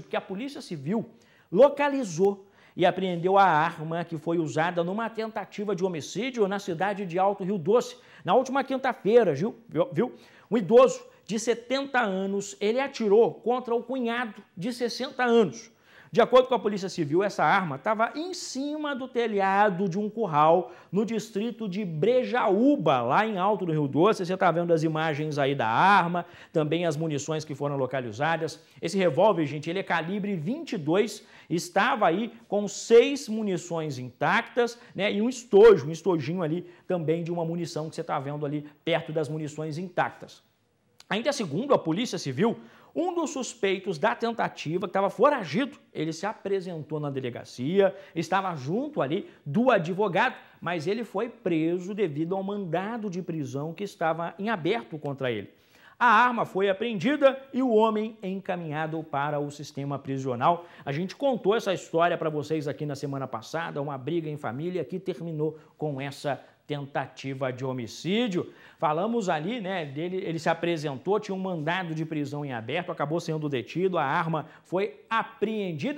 porque a Polícia Civil localizou e apreendeu a arma que foi usada numa tentativa de homicídio na cidade de Alto Rio Doce. Na última quinta-feira, viu? viu? Um idoso de 70 anos, ele atirou contra o cunhado de 60 anos. De acordo com a Polícia Civil, essa arma estava em cima do telhado de um curral no distrito de Brejaúba, lá em Alto do Rio Doce. Você está vendo as imagens aí da arma, também as munições que foram localizadas. Esse revólver, gente, ele é calibre 22, estava aí com seis munições intactas né, e um estojo, um estojinho ali também de uma munição que você está vendo ali perto das munições intactas. Ainda segundo a Polícia Civil, um dos suspeitos da tentativa, que estava foragido, ele se apresentou na delegacia, estava junto ali do advogado, mas ele foi preso devido ao mandado de prisão que estava em aberto contra ele. A arma foi apreendida e o homem encaminhado para o sistema prisional. A gente contou essa história para vocês aqui na semana passada, uma briga em família que terminou com essa tentativa de homicídio. Falamos ali, né, dele, ele se apresentou, tinha um mandado de prisão em aberto, acabou sendo detido, a arma foi apreendida